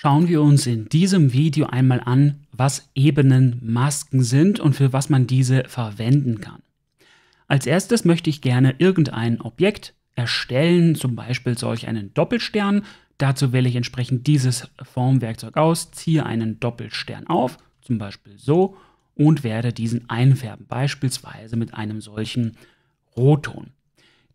schauen wir uns in diesem Video einmal an, was Ebenenmasken sind und für was man diese verwenden kann. Als erstes möchte ich gerne irgendein Objekt erstellen, zum Beispiel solch einen Doppelstern. Dazu wähle ich entsprechend dieses Formwerkzeug aus, ziehe einen Doppelstern auf, zum Beispiel so, und werde diesen einfärben, beispielsweise mit einem solchen Rotton.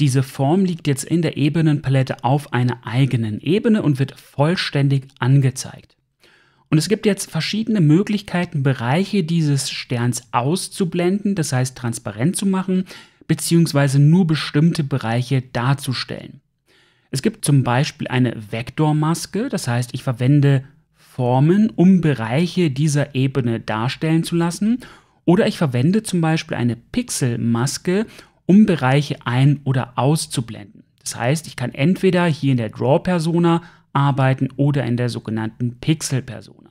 Diese Form liegt jetzt in der Ebenenpalette auf einer eigenen Ebene und wird vollständig angezeigt. Und es gibt jetzt verschiedene Möglichkeiten, Bereiche dieses Sterns auszublenden, das heißt transparent zu machen, beziehungsweise nur bestimmte Bereiche darzustellen. Es gibt zum Beispiel eine Vektormaske, das heißt ich verwende Formen, um Bereiche dieser Ebene darstellen zu lassen, oder ich verwende zum Beispiel eine Pixelmaske, um Bereiche ein- oder auszublenden. Das heißt, ich kann entweder hier in der Draw-Persona arbeiten oder in der sogenannten Pixel-Persona.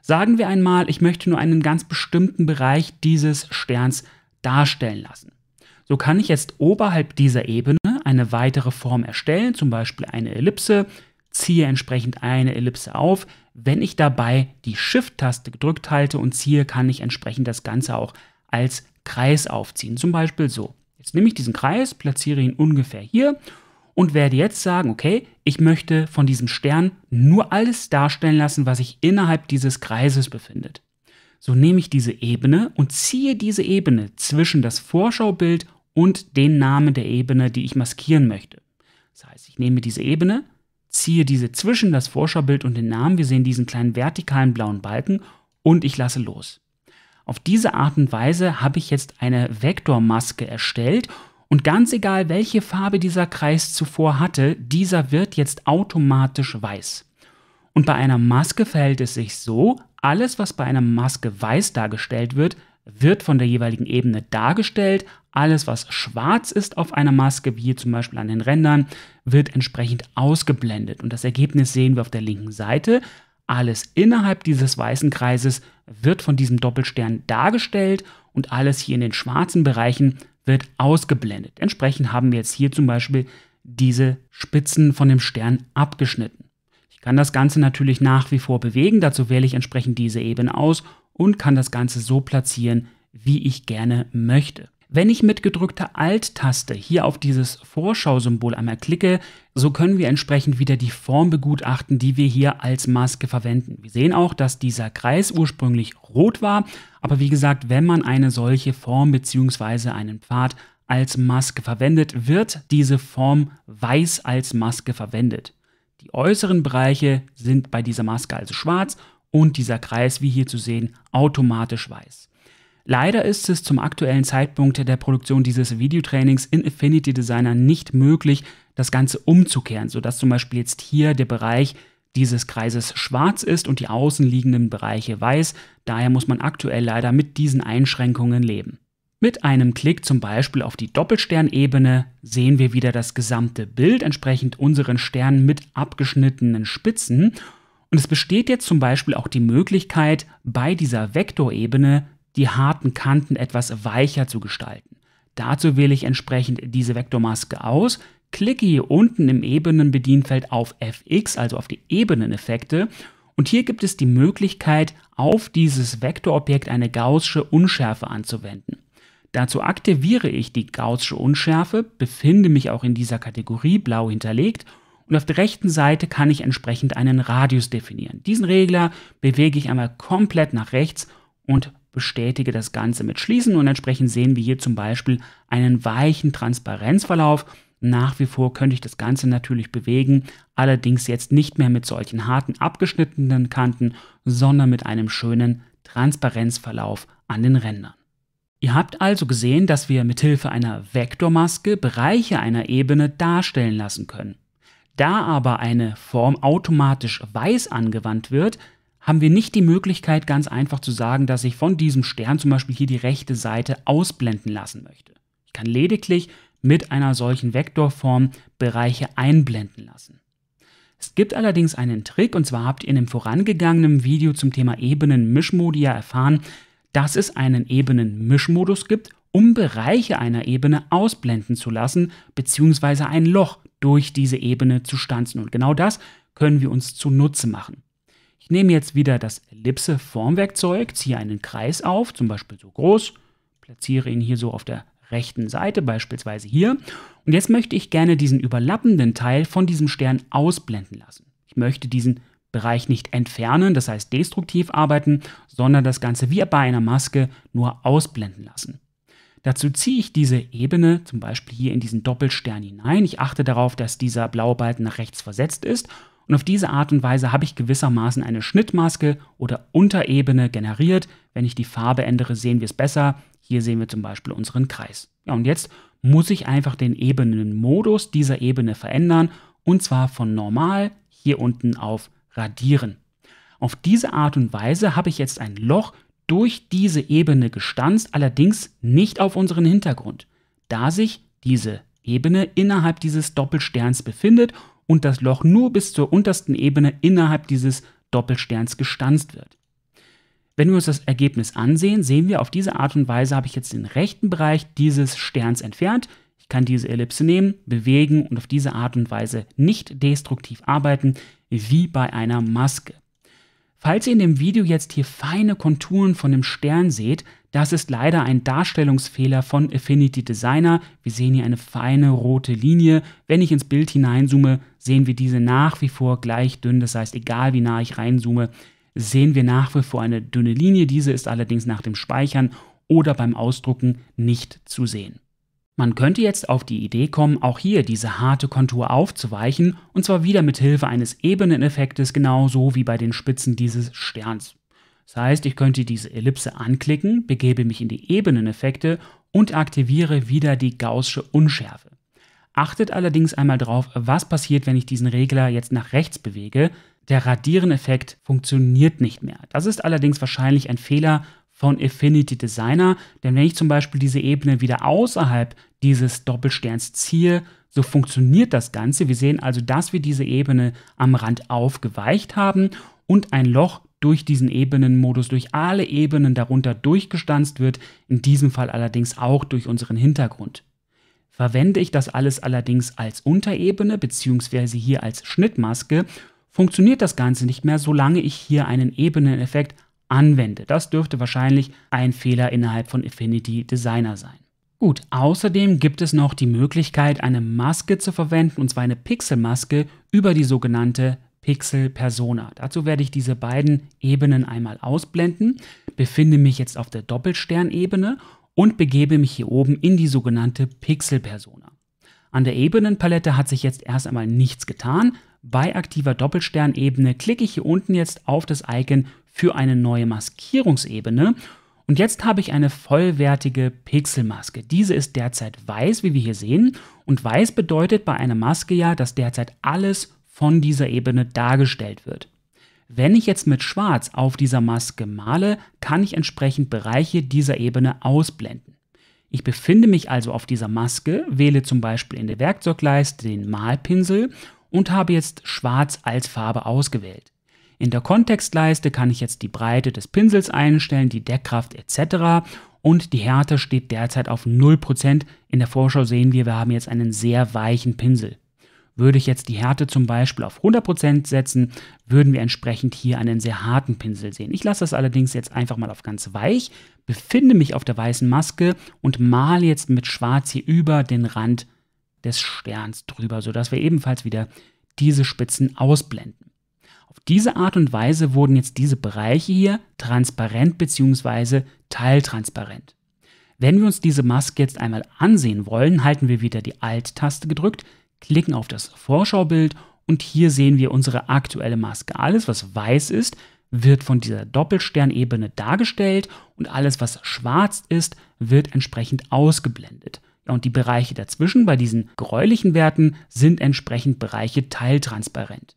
Sagen wir einmal, ich möchte nur einen ganz bestimmten Bereich dieses Sterns darstellen lassen. So kann ich jetzt oberhalb dieser Ebene eine weitere Form erstellen, zum Beispiel eine Ellipse, ziehe entsprechend eine Ellipse auf. Wenn ich dabei die Shift-Taste gedrückt halte und ziehe, kann ich entsprechend das Ganze auch als Kreis aufziehen, zum Beispiel so. Jetzt nehme ich diesen Kreis, platziere ihn ungefähr hier und werde jetzt sagen, okay, ich möchte von diesem Stern nur alles darstellen lassen, was sich innerhalb dieses Kreises befindet. So nehme ich diese Ebene und ziehe diese Ebene zwischen das Vorschaubild und den Namen der Ebene, die ich maskieren möchte. Das heißt, ich nehme diese Ebene, ziehe diese zwischen das Vorschaubild und den Namen, wir sehen diesen kleinen vertikalen blauen Balken und ich lasse los. Auf diese Art und Weise habe ich jetzt eine Vektormaske erstellt und ganz egal, welche Farbe dieser Kreis zuvor hatte, dieser wird jetzt automatisch weiß. Und bei einer Maske verhält es sich so, alles, was bei einer Maske weiß dargestellt wird, wird von der jeweiligen Ebene dargestellt. Alles, was schwarz ist auf einer Maske, wie hier zum Beispiel an den Rändern, wird entsprechend ausgeblendet. Und das Ergebnis sehen wir auf der linken Seite. Alles innerhalb dieses weißen Kreises wird von diesem Doppelstern dargestellt und alles hier in den schwarzen Bereichen wird ausgeblendet. Entsprechend haben wir jetzt hier zum Beispiel diese Spitzen von dem Stern abgeschnitten. Ich kann das Ganze natürlich nach wie vor bewegen, dazu wähle ich entsprechend diese Ebene aus und kann das Ganze so platzieren, wie ich gerne möchte. Wenn ich mit gedrückter Alt-Taste hier auf dieses Vorschausymbol einmal klicke, so können wir entsprechend wieder die Form begutachten, die wir hier als Maske verwenden. Wir sehen auch, dass dieser Kreis ursprünglich rot war, aber wie gesagt, wenn man eine solche Form bzw. einen Pfad als Maske verwendet, wird diese Form weiß als Maske verwendet. Die äußeren Bereiche sind bei dieser Maske also schwarz und dieser Kreis, wie hier zu sehen, automatisch weiß. Leider ist es zum aktuellen Zeitpunkt der Produktion dieses Videotrainings in Affinity Designer nicht möglich, das Ganze umzukehren, sodass zum Beispiel jetzt hier der Bereich dieses Kreises schwarz ist und die außenliegenden Bereiche weiß. Daher muss man aktuell leider mit diesen Einschränkungen leben. Mit einem Klick zum Beispiel auf die Doppelsternebene sehen wir wieder das gesamte Bild, entsprechend unseren Sternen mit abgeschnittenen Spitzen. Und es besteht jetzt zum Beispiel auch die Möglichkeit, bei dieser Vektorebene die harten Kanten etwas weicher zu gestalten. Dazu wähle ich entsprechend diese Vektormaske aus, klicke hier unten im Ebenenbedienfeld auf FX, also auf die Ebeneneffekte, und hier gibt es die Möglichkeit, auf dieses Vektorobjekt eine gaussische Unschärfe anzuwenden. Dazu aktiviere ich die gaussische Unschärfe, befinde mich auch in dieser Kategorie blau hinterlegt und auf der rechten Seite kann ich entsprechend einen Radius definieren. Diesen Regler bewege ich einmal komplett nach rechts und bestätige das Ganze mit Schließen und entsprechend sehen wir hier zum Beispiel einen weichen Transparenzverlauf. Nach wie vor könnte ich das Ganze natürlich bewegen, allerdings jetzt nicht mehr mit solchen harten abgeschnittenen Kanten, sondern mit einem schönen Transparenzverlauf an den Rändern. Ihr habt also gesehen, dass wir mithilfe einer Vektormaske Bereiche einer Ebene darstellen lassen können. Da aber eine Form automatisch weiß angewandt wird, haben wir nicht die Möglichkeit, ganz einfach zu sagen, dass ich von diesem Stern zum Beispiel hier die rechte Seite ausblenden lassen möchte. Ich kann lediglich mit einer solchen Vektorform Bereiche einblenden lassen. Es gibt allerdings einen Trick, und zwar habt ihr in dem vorangegangenen Video zum Thema Ebenen-Mischmodi ja erfahren, dass es einen Ebenen-Mischmodus gibt, um Bereiche einer Ebene ausblenden zu lassen, beziehungsweise ein Loch durch diese Ebene zu stanzen. Und genau das können wir uns zunutze machen. Ich nehme jetzt wieder das Ellipse-Formwerkzeug, ziehe einen Kreis auf, zum Beispiel so groß, platziere ihn hier so auf der rechten Seite, beispielsweise hier. Und jetzt möchte ich gerne diesen überlappenden Teil von diesem Stern ausblenden lassen. Ich möchte diesen Bereich nicht entfernen, das heißt destruktiv arbeiten, sondern das Ganze wie bei einer Maske nur ausblenden lassen. Dazu ziehe ich diese Ebene zum Beispiel hier in diesen Doppelstern hinein. Ich achte darauf, dass dieser blaue Balken nach rechts versetzt ist und auf diese Art und Weise habe ich gewissermaßen eine Schnittmaske oder Unterebene generiert. Wenn ich die Farbe ändere, sehen wir es besser. Hier sehen wir zum Beispiel unseren Kreis. Ja, und jetzt muss ich einfach den Ebenenmodus dieser Ebene verändern und zwar von normal hier unten auf radieren. Auf diese Art und Weise habe ich jetzt ein Loch durch diese Ebene gestanzt, allerdings nicht auf unseren Hintergrund, da sich diese Ebene innerhalb dieses Doppelsterns befindet und das Loch nur bis zur untersten Ebene innerhalb dieses Doppelsterns gestanzt wird. Wenn wir uns das Ergebnis ansehen, sehen wir, auf diese Art und Weise habe ich jetzt den rechten Bereich dieses Sterns entfernt. Ich kann diese Ellipse nehmen, bewegen und auf diese Art und Weise nicht destruktiv arbeiten, wie bei einer Maske. Falls ihr in dem Video jetzt hier feine Konturen von dem Stern seht, das ist leider ein Darstellungsfehler von Affinity Designer. Wir sehen hier eine feine rote Linie. Wenn ich ins Bild hineinzoome, sehen wir diese nach wie vor gleich dünn. Das heißt, egal wie nah ich reinzoome, sehen wir nach wie vor eine dünne Linie. Diese ist allerdings nach dem Speichern oder beim Ausdrucken nicht zu sehen. Man könnte jetzt auf die Idee kommen, auch hier diese harte Kontur aufzuweichen, und zwar wieder mit Hilfe eines Ebeneneffektes genauso wie bei den Spitzen dieses Sterns. Das heißt, ich könnte diese Ellipse anklicken, begebe mich in die Ebeneneffekte und aktiviere wieder die gaußsche Unschärfe. Achtet allerdings einmal drauf, was passiert, wenn ich diesen Regler jetzt nach rechts bewege. Der Radiereneffekt funktioniert nicht mehr. Das ist allerdings wahrscheinlich ein Fehler, von Affinity Designer. Denn wenn ich zum Beispiel diese Ebene wieder außerhalb dieses Doppelsterns ziehe, so funktioniert das Ganze. Wir sehen also, dass wir diese Ebene am Rand aufgeweicht haben und ein Loch durch diesen Ebenenmodus, durch alle Ebenen darunter durchgestanzt wird, in diesem Fall allerdings auch durch unseren Hintergrund. Verwende ich das alles allerdings als Unterebene bzw. hier als Schnittmaske, funktioniert das Ganze nicht mehr, solange ich hier einen Ebeneneffekt anwende. Das dürfte wahrscheinlich ein Fehler innerhalb von Affinity Designer sein. Gut, außerdem gibt es noch die Möglichkeit, eine Maske zu verwenden, und zwar eine Pixelmaske über die sogenannte Pixel Persona. Dazu werde ich diese beiden Ebenen einmal ausblenden, befinde mich jetzt auf der Doppelsternebene und begebe mich hier oben in die sogenannte Pixel Persona. An der Ebenenpalette hat sich jetzt erst einmal nichts getan. Bei aktiver Doppelsternebene klicke ich hier unten jetzt auf das Icon für eine neue Maskierungsebene. Und jetzt habe ich eine vollwertige Pixelmaske. Diese ist derzeit weiß, wie wir hier sehen. Und weiß bedeutet bei einer Maske ja, dass derzeit alles von dieser Ebene dargestellt wird. Wenn ich jetzt mit Schwarz auf dieser Maske male, kann ich entsprechend Bereiche dieser Ebene ausblenden. Ich befinde mich also auf dieser Maske, wähle zum Beispiel in der Werkzeugleiste den Malpinsel und habe jetzt Schwarz als Farbe ausgewählt. In der Kontextleiste kann ich jetzt die Breite des Pinsels einstellen, die Deckkraft etc. Und die Härte steht derzeit auf 0%. In der Vorschau sehen wir, wir haben jetzt einen sehr weichen Pinsel. Würde ich jetzt die Härte zum Beispiel auf 100% setzen, würden wir entsprechend hier einen sehr harten Pinsel sehen. Ich lasse das allerdings jetzt einfach mal auf ganz weich, befinde mich auf der weißen Maske und male jetzt mit Schwarz hier über den Rand des Sterns drüber, sodass wir ebenfalls wieder diese Spitzen ausblenden. Auf diese Art und Weise wurden jetzt diese Bereiche hier transparent bzw. teiltransparent. Wenn wir uns diese Maske jetzt einmal ansehen wollen, halten wir wieder die Alt-Taste gedrückt, klicken auf das Vorschaubild und hier sehen wir unsere aktuelle Maske. Alles, was weiß ist, wird von dieser Doppelsternebene dargestellt und alles, was schwarz ist, wird entsprechend ausgeblendet. Ja, und die Bereiche dazwischen bei diesen gräulichen Werten sind entsprechend Bereiche teiltransparent.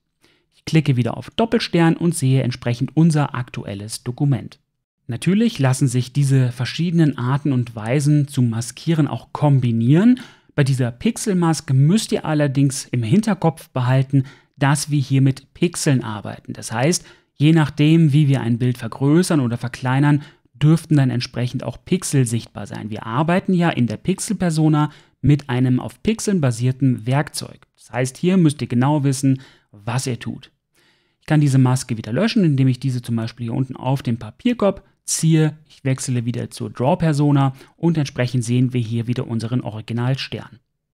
Ich klicke wieder auf Doppelstern und sehe entsprechend unser aktuelles Dokument. Natürlich lassen sich diese verschiedenen Arten und Weisen zu maskieren auch kombinieren. Bei dieser Pixelmaske müsst ihr allerdings im Hinterkopf behalten, dass wir hier mit Pixeln arbeiten. Das heißt, je nachdem, wie wir ein Bild vergrößern oder verkleinern, dürften dann entsprechend auch Pixel sichtbar sein. Wir arbeiten ja in der Pixel-Persona mit einem auf Pixeln basierten Werkzeug. Das heißt, hier müsst ihr genau wissen, was er tut. Ich kann diese Maske wieder löschen, indem ich diese zum Beispiel hier unten auf den Papierkorb ziehe. Ich wechsle wieder zur Draw-Persona und entsprechend sehen wir hier wieder unseren Originalstern.